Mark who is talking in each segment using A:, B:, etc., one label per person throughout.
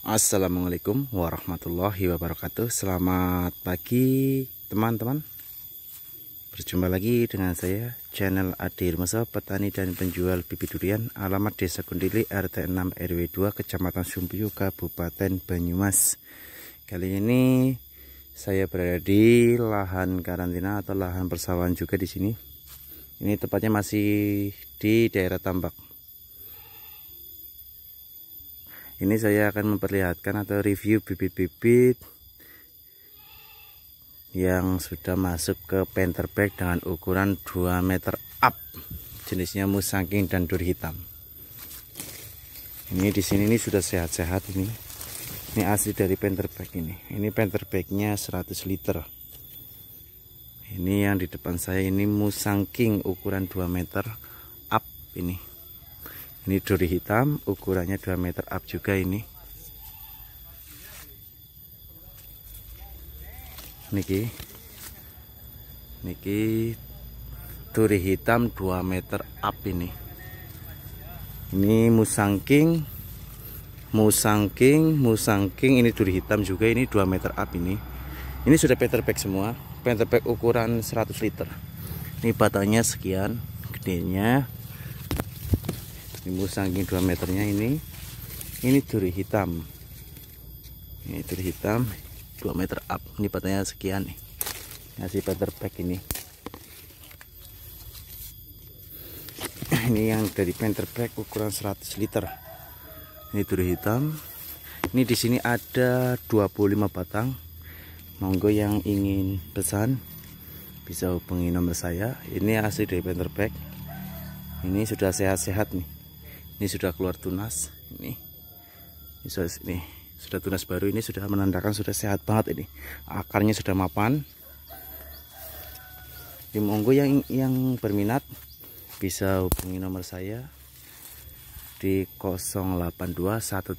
A: Assalamualaikum warahmatullahi wabarakatuh Selamat pagi teman-teman Berjumpa lagi dengan saya channel Adi Hermoso Petani dan penjual bibit durian Alamat Desa Kundili RT 6 RW 2 Kecamatan Sumpiu Kabupaten Banyumas Kali ini saya berada di lahan karantina atau lahan persawahan juga di sini Ini tepatnya masih di daerah Tambak ini saya akan memperlihatkan atau review bibit-bibit yang sudah masuk ke panther bag dengan ukuran 2 meter up jenisnya musangking dan dur hitam ini di sini ini sudah sehat-sehat ini ini asli dari panther bag ini ini panther bagnya 100 liter ini yang di depan saya ini musangking ukuran 2 meter up ini ini duri hitam, ukurannya 2 meter up juga ini. Niki. Niki duri hitam 2 meter up ini. Ini musangking. Musangking, musangking ini duri hitam juga ini 2 meter up ini. Ini sudah peter semua, Peter ukuran 100 liter. Ini batangnya sekian gedenya timbul saking 2 meternya ini ini duri hitam ini duri hitam 2 meter up ini batanya sekian nih ngasih better pack ini ini yang dari penter pack ukuran 100 liter ini duri hitam ini di sini ada 25 batang monggo yang ingin pesan bisa hubungi nomor saya ini asli dari penter pack ini sudah sehat-sehat nih ini sudah keluar tunas ini ini sudah, tunas baru ini sudah menandakan sudah sehat banget ini akarnya sudah mapan di monggo yang yang berminat bisa hubungi nomor saya di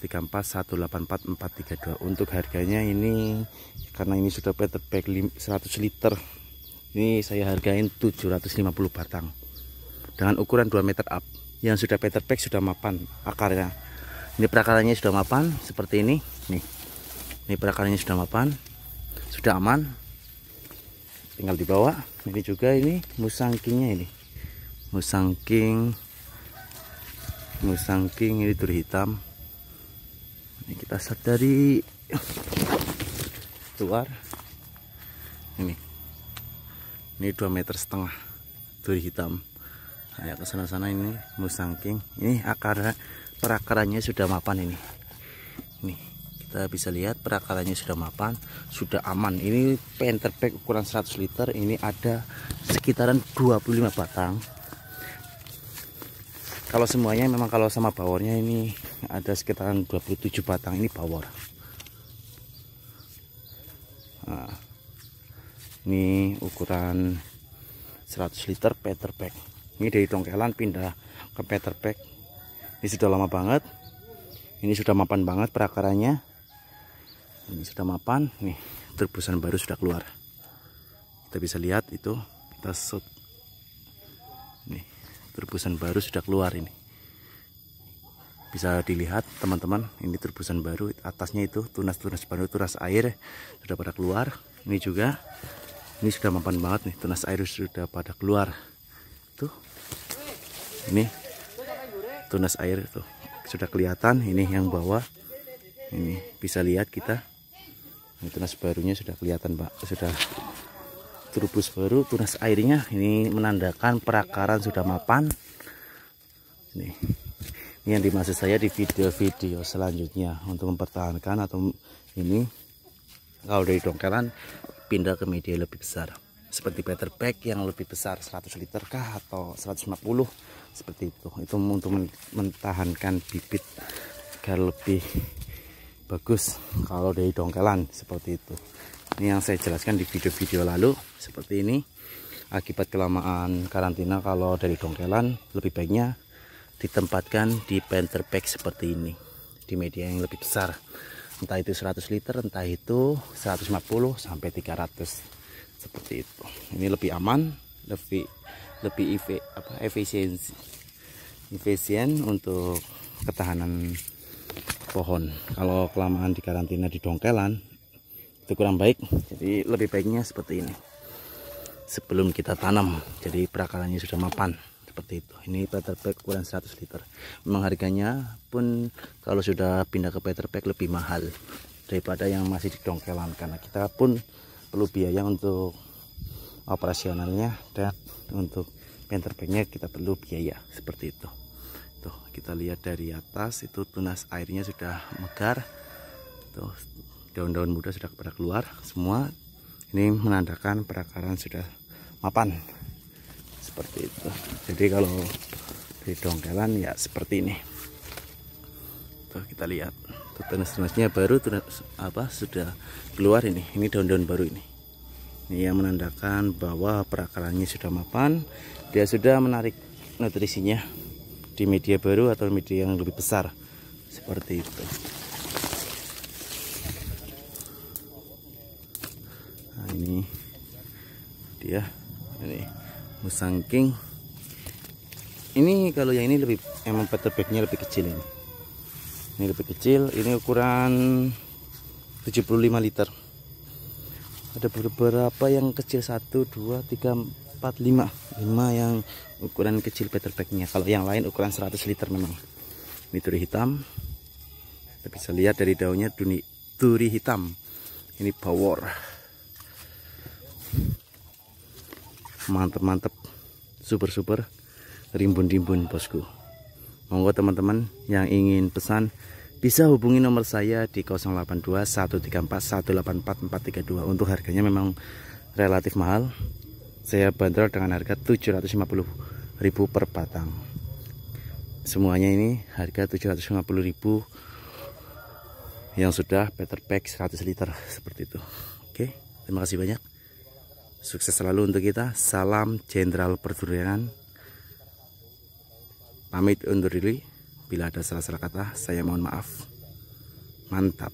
A: 082134184432 untuk harganya ini karena ini sudah paper bag 100 liter ini saya hargain 750 batang dengan ukuran 2 meter up yang sudah Peter Pack sudah mapan akarnya ini perakarannya sudah mapan seperti ini nih ini perakarannya sudah mapan sudah aman tinggal dibawa ini juga ini musangkingnya ini musangking musangking ini turi hitam ini kita set dari luar ini ini 2 meter setengah turi hitam kayak ke sana sana ini King ini akar perakarannya sudah mapan ini nih kita bisa lihat perakarannya sudah mapan sudah aman ini pen pack ukuran 100 liter ini ada sekitaran 25 batang kalau semuanya memang kalau sama bawornya ini ada sekitaran 27 batang ini bawor nah, ini ukuran 100 liter peter pack ini dari tongkelan pindah ke Peter Pack ini sudah lama banget ini sudah mapan banget perakarannya ini sudah mapan nih terbusan baru sudah keluar kita bisa lihat itu kita shoot nih terbusan baru sudah keluar ini bisa dilihat teman-teman ini terbusan baru atasnya itu tunas-tunas baru tunas air sudah pada keluar ini juga ini sudah mapan banget nih tunas air sudah pada keluar tuh ini tunas air tuh sudah kelihatan ini yang bawah ini bisa lihat kita ini tunas barunya sudah kelihatan Pak sudah terubus baru tunas airnya ini menandakan perakaran sudah mapan ini, ini yang dimaksud saya di video-video selanjutnya untuk mempertahankan atau ini kalau dari dongkelan pindah ke media lebih besar seperti better pack yang lebih besar 100 liter kah atau 150 seperti itu itu untuk mentahankan bibit agar lebih bagus kalau dari dongkelan seperti itu ini yang saya jelaskan di video-video lalu seperti ini akibat kelamaan karantina kalau dari dongkelan lebih baiknya ditempatkan di Panther pack seperti ini di media yang lebih besar entah itu 100 liter entah itu 150 sampai 300 seperti itu ini lebih aman lebih lebih efe, efisien untuk ketahanan pohon kalau kelamaan di karantina di dongkelan itu kurang baik jadi lebih baiknya seperti ini sebelum kita tanam jadi perakarannya sudah mapan seperti itu ini Peter Pack ukuran 100 liter memang harganya pun kalau sudah pindah ke Peter Pack lebih mahal daripada yang masih di dongkelan karena kita pun perlu biaya untuk operasionalnya dan untuk penterbangnya kita perlu biaya seperti itu tuh kita lihat dari atas itu tunas airnya sudah megar tuh daun-daun muda sudah pada keluar semua ini menandakan perakaran sudah mapan seperti itu jadi kalau di dongkelan ya seperti ini tuh kita lihat satu tunas-tunasnya baru tunas apa sudah keluar ini ini daun-daun baru ini ini yang menandakan bahwa perakarannya sudah mapan dia sudah menarik nutrisinya di media baru atau media yang lebih besar seperti itu nah ini dia ini musang king ini kalau yang ini lebih emang petebeknya lebih kecil ini ini lebih kecil ini ukuran 75 liter ada beberapa yang kecil 1 2 3 4 5 5 yang ukuran kecil Peter Packnya kalau yang lain ukuran 100 liter memang ini turi hitam kita bisa lihat dari daunnya turi, turi hitam ini power mantep-mantep super-super rimbun-rimbun bosku monggo teman-teman yang ingin pesan bisa hubungi nomor saya di 082 untuk harganya memang relatif mahal saya bandrol dengan harga 750.000 per batang semuanya ini harga 750.000 yang sudah better pack 100 liter seperti itu oke terima kasih banyak sukses selalu untuk kita salam jenderal perdurianan Pamit undur diri. Bila ada salah-salah kata, saya mohon maaf. Mantap.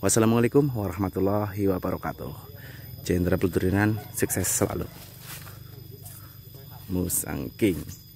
A: Wassalamualaikum warahmatullahi wabarakatuh. Jenderal Pelturinan sukses selalu. Musang King.